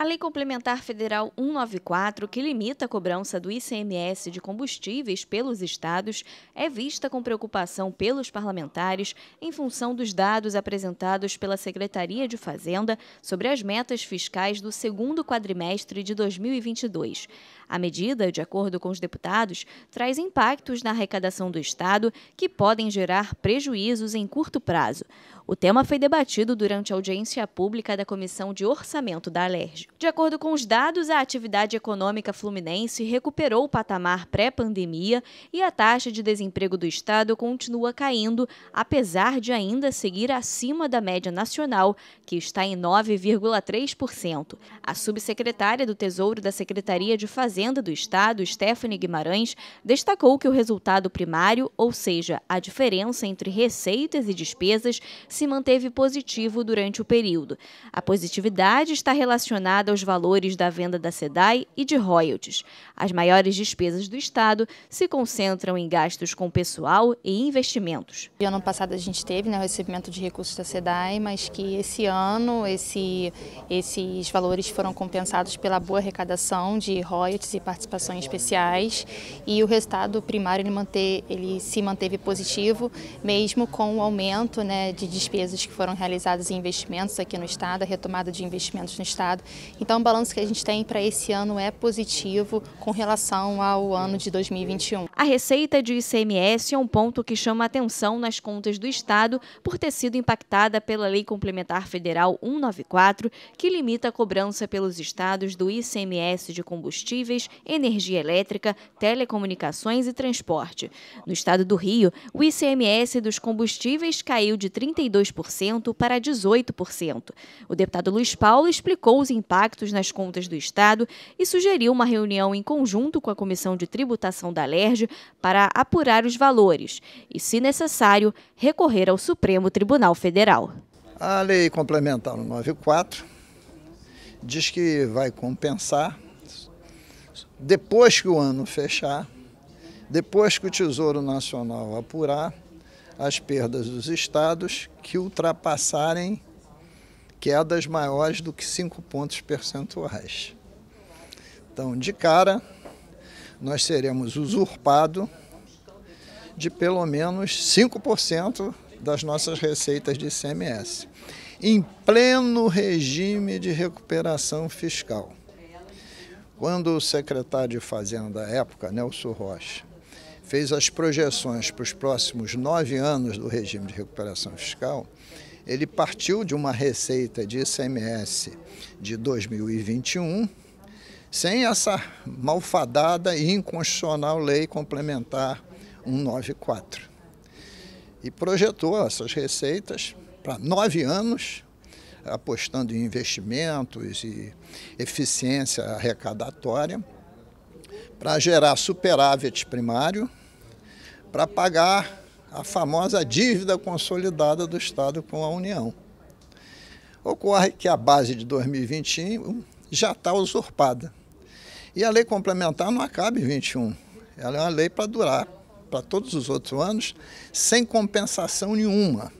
A Lei Complementar Federal 194, que limita a cobrança do ICMS de combustíveis pelos estados, é vista com preocupação pelos parlamentares em função dos dados apresentados pela Secretaria de Fazenda sobre as metas fiscais do segundo quadrimestre de 2022. A medida, de acordo com os deputados, traz impactos na arrecadação do estado que podem gerar prejuízos em curto prazo. O tema foi debatido durante a audiência pública da Comissão de Orçamento da Alerj. De acordo com os dados, a atividade econômica fluminense recuperou o patamar pré-pandemia e a taxa de desemprego do estado continua caindo, apesar de ainda seguir acima da média nacional, que está em 9,3%. A subsecretária do Tesouro da Secretaria de Fazenda do Estado, Stephanie Guimarães, destacou que o resultado primário, ou seja, a diferença entre receitas e despesas, se manteve positivo durante o período. A positividade está relacionada aos valores da venda da SEDAI e de royalties. As maiores despesas do Estado se concentram em gastos com pessoal e investimentos. No ano passado a gente teve né, o recebimento de recursos da SEDAI, mas que esse ano esse, esses valores foram compensados pela boa arrecadação de royalties e participações especiais e o resultado primário ele, manter, ele se manteve positivo, mesmo com o aumento né, de despesas que foram realizadas em investimentos aqui no Estado, a retomada de investimentos no Estado então, o balanço que a gente tem para esse ano é positivo com relação ao ano de 2021. A receita de ICMS é um ponto que chama atenção nas contas do Estado por ter sido impactada pela Lei Complementar Federal 194, que limita a cobrança pelos estados do ICMS de combustíveis, energia elétrica, telecomunicações e transporte. No estado do Rio, o ICMS dos combustíveis caiu de 32% para 18%. O deputado Luiz Paulo explicou os impactos impactos nas contas do Estado e sugeriu uma reunião em conjunto com a Comissão de Tributação da LERJ para apurar os valores e, se necessário, recorrer ao Supremo Tribunal Federal. A lei complementar 94 diz que vai compensar depois que o ano fechar, depois que o Tesouro Nacional apurar as perdas dos estados que ultrapassarem quedas maiores do que 5 pontos percentuais. Então, de cara, nós seremos usurpado de pelo menos 5% das nossas receitas de ICMS, em pleno regime de recuperação fiscal. Quando o secretário de Fazenda da época, Nelson Rocha, fez as projeções para os próximos nove anos do regime de recuperação fiscal, ele partiu de uma receita de ICMS de 2021, sem essa malfadada e inconstitucional lei complementar 194. E projetou essas receitas para nove anos, apostando em investimentos e eficiência arrecadatória, para gerar superávit primário, para pagar a famosa dívida consolidada do Estado com a União. Ocorre que a base de 2021 já está usurpada. E a lei complementar não acaba em 21. Ela é uma lei para durar para todos os outros anos, sem compensação nenhuma.